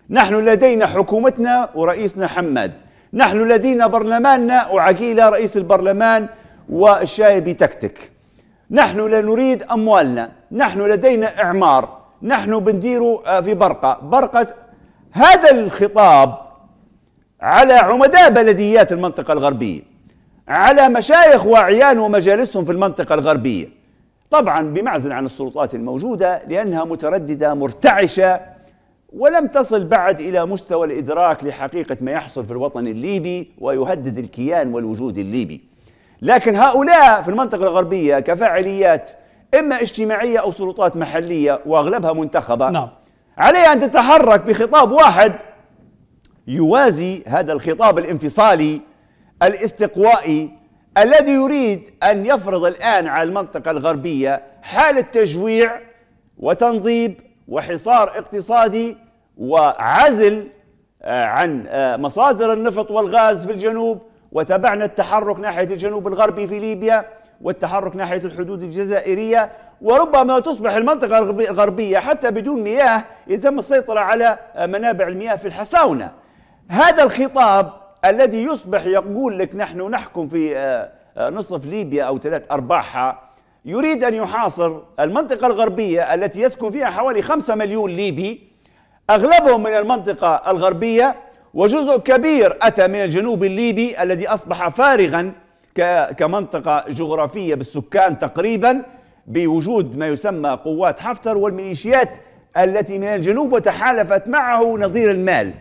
نحن لدينا حكومتنا ورئيسنا حماد نحن لدينا برلماننا وعقيلة رئيس البرلمان والشاي بتكتك نحن لا نريد أموالنا نحن لدينا إعمار نحن بندير آه، في برقة برقة هذا الخطاب على عمداء بلديات المنطقة الغربية على مشايخ وأعيان ومجالسهم في المنطقة الغربية طبعا بمعزل عن السلطات الموجودة لأنها مترددة مرتعشة ولم تصل بعد إلى مستوى الإدراك لحقيقة ما يحصل في الوطن الليبي ويهدد الكيان والوجود الليبي لكن هؤلاء في المنطقة الغربية كفاعليات إما اجتماعية أو سلطات محلية وأغلبها منتخبة نعم عليها أن تتحرك بخطاب واحد يوازي هذا الخطاب الانفصالي الاستقوائي الذي يريد أن يفرض الآن على المنطقة الغربية حالة تجويع وتنظيب وحصار اقتصادي وعزل آه، عن آه، مصادر النفط والغاز في الجنوب وتابعنا التحرك ناحية الجنوب الغربي في ليبيا والتحرك ناحية الحدود الجزائرية وربما تصبح المنطقة الغربية حتى بدون مياه إذا تم السيطرة على منابع المياه في الحساونة هذا الخطاب الذي يصبح يقول لك نحن نحكم في آه، آه، نصف ليبيا أو ثلاث أرباعها يريد أن يحاصر المنطقة الغربية التي يسكن فيها حوالي خمسة مليون ليبي أغلبهم من المنطقة الغربية وجزء كبير أتى من الجنوب الليبي الذي أصبح فارغا كمنطقة جغرافية بالسكان تقريبا بوجود ما يسمى قوات حفتر والميليشيات التي من الجنوب وتحالفت معه نظير المال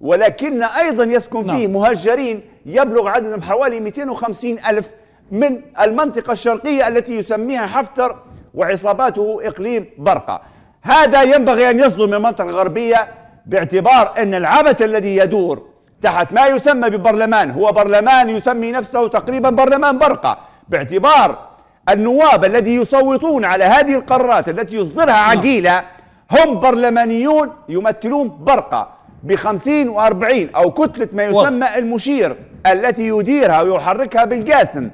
ولكن أيضا يسكن فيه نعم. مهجرين يبلغ عددهم حوالي 250 ألف من المنطقة الشرقية التي يسميها حفتر وعصاباته إقليم برقة هذا ينبغي أن يصدر من المنطقة الغربية باعتبار أن العبث الذي يدور تحت ما يسمى ببرلمان هو برلمان يسمي نفسه تقريبا برلمان برقة باعتبار النواب الذي يصوتون على هذه القرارات التي يصدرها نعم. عقيلة هم برلمانيون يمثلون برقة بخمسين وأربعين أو كتلة ما يسمى المشير التي يديرها ويحركها بالجاسم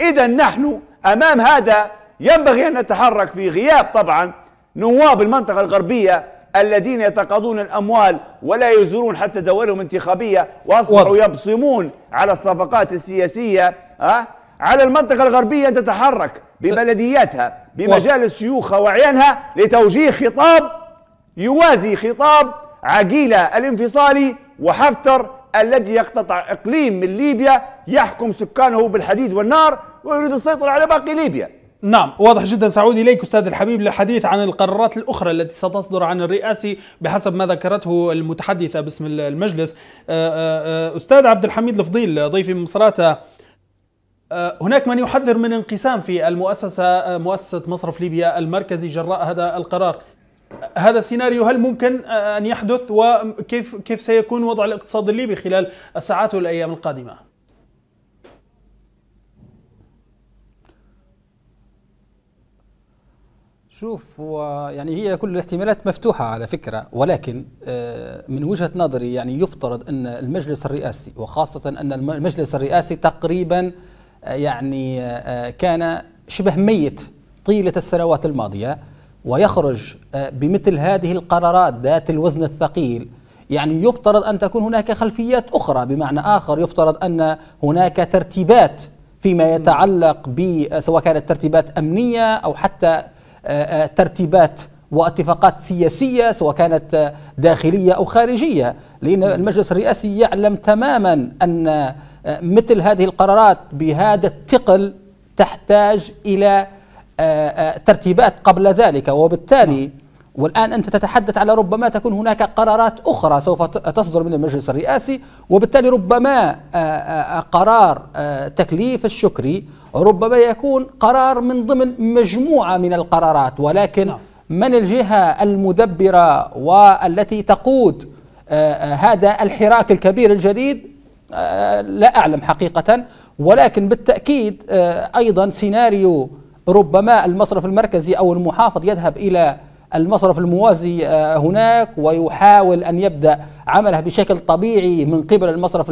إذا نحن أمام هذا ينبغي أن نتحرك في غياب طبعا نواب المنطقة الغربية الذين يتقاضون الأموال ولا يزورون حتى دورهم انتخابية وأصبحوا وضح. يبصمون على الصفقات السياسية أه؟ على المنطقة الغربية أن تتحرك ببلدياتها بمجالس شيوخها وأعيانها لتوجيه خطاب يوازي خطاب عقيلة الانفصالي وحفتر الذي يقتطع إقليم من ليبيا يحكم سكانه بالحديد والنار ويريد السيطرة على باقي ليبيا نعم واضح جدا سعود إليك أستاذ الحبيب للحديث عن القرارات الأخرى التي ستصدر عن الرئاسي بحسب ما ذكرته المتحدثة باسم المجلس آه، آه، آه، أستاذ عبد الحميد الفضيل ضيفي من مصراتة هناك من يحذر من انقسام في المؤسسة مؤسسة مصرف ليبيا المركزي جراء هذا القرار هذا السيناريو هل ممكن أن يحدث وكيف كيف سيكون وضع الاقتصاد الليبي خلال الساعات والأيام القادمة؟ شوف هو يعني هي كل الاحتمالات مفتوحة على فكرة ولكن آه، من وجهة نظري يعني يفترض أن المجلس الرئاسي وخاصة أن المجلس الرئاسي تقريبا آه، يعني آه، كان شبه ميت طيلة السنوات الماضية ويخرج بمثل هذه القرارات ذات الوزن الثقيل يعني يفترض أن تكون هناك خلفيات أخرى بمعنى آخر يفترض أن هناك ترتيبات فيما يتعلق سواء كانت ترتيبات أمنية أو حتى ترتيبات واتفاقات سياسيه سواء كانت داخليه او خارجيه لان المجلس الرئاسي يعلم تماما ان مثل هذه القرارات بهذا الثقل تحتاج الى آه، آه، ترتيبات قبل ذلك وبالتالي نعم. والان انت تتحدث على ربما تكون هناك قرارات اخرى سوف تصدر من المجلس الرئاسي وبالتالي ربما آه، قرار تكليف الشكري ربما يكون قرار من ضمن مجموعة من القرارات ولكن نعم. من الجهة المدبرة والتي تقود آه، آه، هذا الحراك الكبير الجديد آه، لا أعلم حقيقة ولكن بالتأكيد أيضا سيناريو ربما المصرف المركزي أو المحافظ يذهب إلى المصرف الموازي آه، هناك ويحاول أن يبدأ عمله بشكل طبيعي من قبل المصرف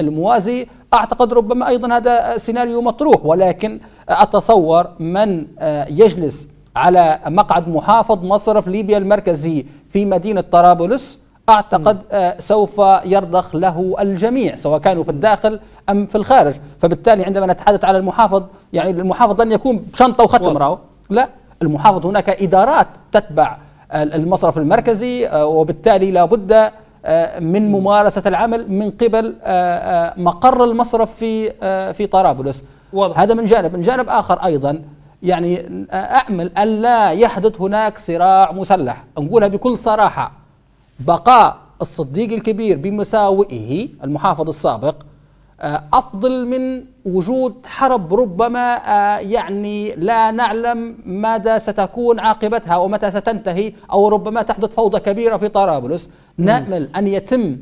الموازي أعتقد ربما أيضا هذا سيناريو مطروح ولكن أتصور من آه، يجلس على مقعد محافظ مصرف ليبيا المركزي في مدينة طرابلس أعتقد آه، سوف يرضخ له الجميع سواء كانوا في الداخل أم في الخارج فبالتالي عندما نتحدث على المحافظ يعني المحافظ لن يكون بشنطة وختم راهو لا المحافظ هناك إدارات تتبع المصرف المركزي آه، وبالتالي لابد آه، من ممارسة العمل من قبل آه، مقر المصرف في في طرابلس واضح. هذا من جانب من جانب آخر أيضا يعني أأمل لا يحدث هناك صراع مسلح نقولها بكل صراحة بقاء الصديق الكبير بمساوئه المحافظ السابق آه، أفضل من وجود حرب ربما آه، يعني لا نعلم ماذا ستكون عاقبتها ومتى ستنتهي أو ربما تحدث فوضى كبيرة في طرابلس نأمل أن يتم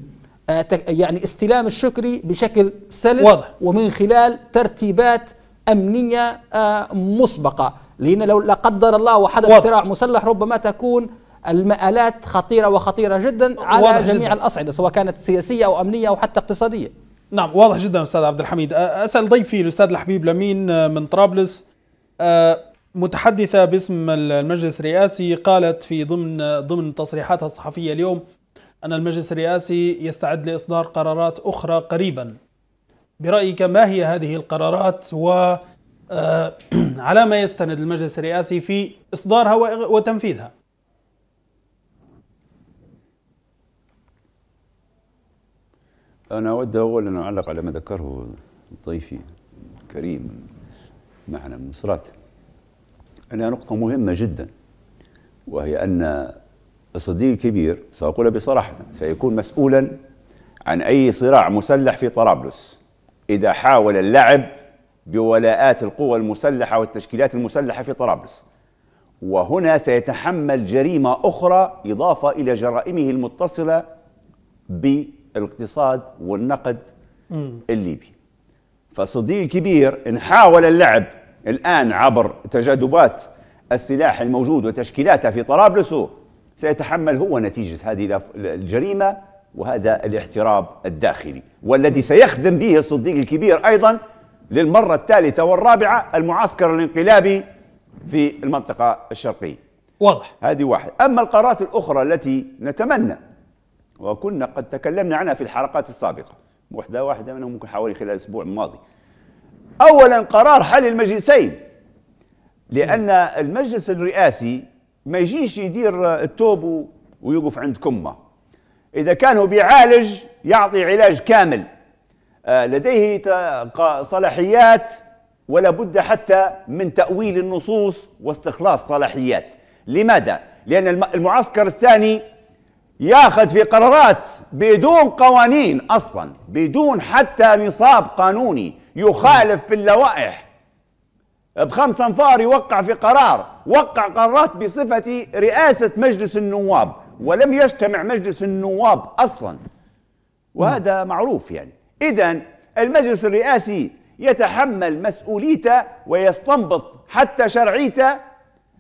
آه، يعني استلام الشكري بشكل سلس واضح. ومن خلال ترتيبات أمنية مسبقة لأن لو لا قدر الله وحدث واضح. صراع مسلح ربما تكون المآلات خطيرة وخطيرة جدا على جميع جداً. الأصعدة سواء كانت سياسية أو أمنية أو حتى اقتصادية نعم واضح جدا استاذ عبد الحميد اسال ضيفي الاستاذ الحبيب لمين آه، من طرابلس آه، متحدثه باسم المجلس الرئاسي قالت في ضمن ضمن تصريحاتها الصحفيه اليوم ان المجلس الرئاسي يستعد لاصدار قرارات اخرى قريبا برايك ما هي هذه القرارات و آه، على ما يستند المجلس الرئاسي في اصدارها وتنفيذها أنا أود أولا أن أعلق على ما ذكره ضيفي الكريم معنا من مصرات أنها نقطة مهمة جدا وهي أن الصديق الكبير ساقولها بصراحة سيكون مسؤولا عن أي صراع مسلح في طرابلس إذا حاول اللعب بولاءات القوى المسلحة والتشكيلات المسلحة في طرابلس وهنا سيتحمل جريمة أخرى إضافة إلى جرائمه المتصلة ب الاقتصاد والنقد الليبي فصديق كبير إن حاول اللعب الآن عبر تجاذبات السلاح الموجود وتشكيلاته في طرابلس سيتحمل هو نتيجة هذه الجريمة وهذا الاحتراب الداخلي والذي سيخدم به الصديق الكبير أيضا للمرة الثالثة والرابعة المعسكر الانقلابي في المنطقة الشرقية واضح هذه واحد أما القارات الأخرى التي نتمنى وكنا قد تكلمنا عنها في الحلقات السابقة وحدة واحدة منهم ممكن حوالي خلال الأسبوع الماضي أولا قرار حل المجلسين لأن المجلس الرئاسي ما يجيش يدير التوب ويوقف عند كمة إذا كان هو بيعالج يعطي علاج كامل آه، لديه صلاحيات ولا بد حتى من تأويل النصوص واستخلاص صلاحيات لماذا؟ لأن المعسكر الثاني ياخذ في قرارات بدون قوانين اصلا بدون حتى نصاب قانوني يخالف في اللوائح بخمس انفار يوقع في قرار وقع قرارات بصفه رئاسه مجلس النواب ولم يجتمع مجلس النواب اصلا وهذا معروف يعني اذا المجلس الرئاسي يتحمل مسؤوليته ويستنبط حتى شرعيته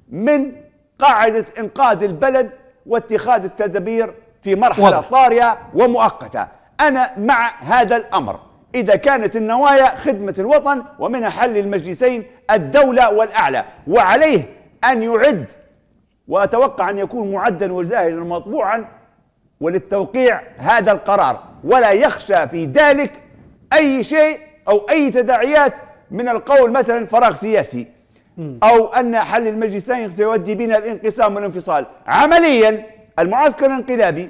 من قاعده انقاذ البلد واتخاذ التدابير في مرحلة طارئة ومؤقتة أنا مع هذا الأمر إذا كانت النوايا خدمة الوطن ومنها حل المجلسين الدولة والأعلى وعليه أن يعد وأتوقع أن يكون معدا وجاهزا مطبوعا وللتوقيع هذا القرار ولا يخشى في ذلك أي شيء أو أي تداعيات من القول مثلا فراغ سياسي أو أن حل المجلسين سيؤدي بنا الانقسام والانفصال عمليا المعسكر الانقلابي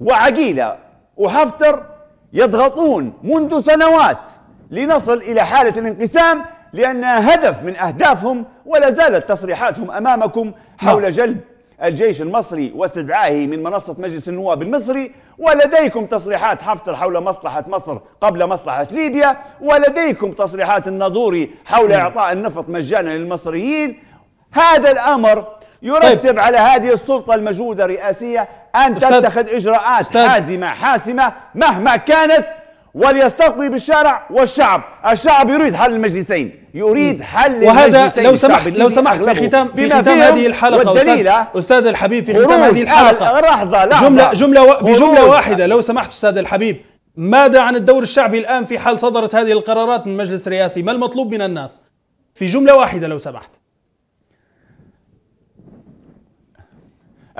وعقيلة وحفتر يضغطون منذ سنوات لنصل إلى حالة الانقسام لأن هدف من أهدافهم ولا زالت تصريحاتهم أمامكم حول نعم. جلب الجيش المصري واستدعائه من منصة مجلس النواب المصري ولديكم تصريحات حفتر حول مصلحة مصر قبل مصلحة ليبيا ولديكم تصريحات النضوري حول إعطاء النفط مجانا للمصريين هذا الأمر طيب. يرتب طيب. على هذه السلطة المجهودة الرئاسية أن أستاذ تتخذ إجراءات أستاذ. حازمة حاسمة مهما كانت وليستقضي بالشارع والشعب الشعب يريد حل المجلسين يريد حل وهذا لو سمحت لو سمحت في ختام في ختام هذه الحلقه أستاذ, استاذ الحبيب في ختام هذه الحلقه لحظه لحظه جمله جمله بجمله واحده لو سمحت استاذ الحبيب ماذا عن الدور الشعبي الان في حال صدرت هذه القرارات من المجلس الرئاسي ما المطلوب من الناس في جمله واحده لو سمحت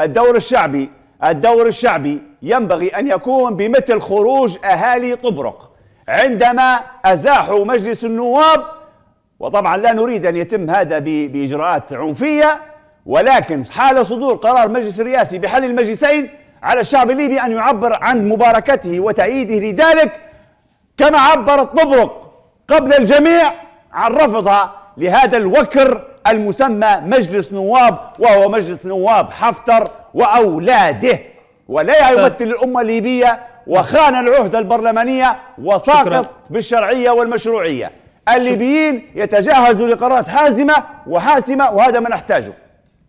الدور الشعبي الدور الشعبي ينبغي أن يكون بمثل خروج أهالي طبرق عندما أزاحوا مجلس النواب وطبعا لا نريد أن يتم هذا بإجراءات عنفية ولكن حال صدور قرار مجلس الرئاسي بحل المجلسين على الشعب الليبي أن يعبر عن مباركته وتأييده لذلك كما عبرت طبرق قبل الجميع عن رفضها لهذا الوكر المسمى مجلس نواب وهو مجلس نواب حفتر وأولاده ولا يمثل الأمة الليبية وخان العهدة البرلمانية وساقط بالشرعية والمشروعية الليبيين يتجهزوا لقرارات حازمة وحاسمة وهذا ما نحتاجه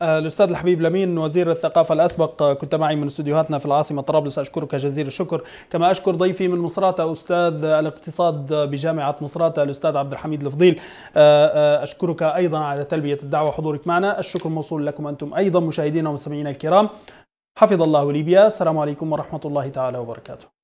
آه، الاستاذ الحبيب لمين وزير الثقافه الاسبق آه، كنت معي من استديوهاتنا في العاصمه طرابلس اشكرك جزيل الشكر كما اشكر ضيفي من مصراته استاذ الاقتصاد بجامعه مصراته الاستاذ عبد الحميد الفضيل آه، اشكرك ايضا على تلبيه الدعوه حضورك معنا الشكر موصول لكم انتم ايضا مشاهدينا ومستمعينا الكرام حفظ الله ليبيا السلام عليكم ورحمة الله تعالى وبركاته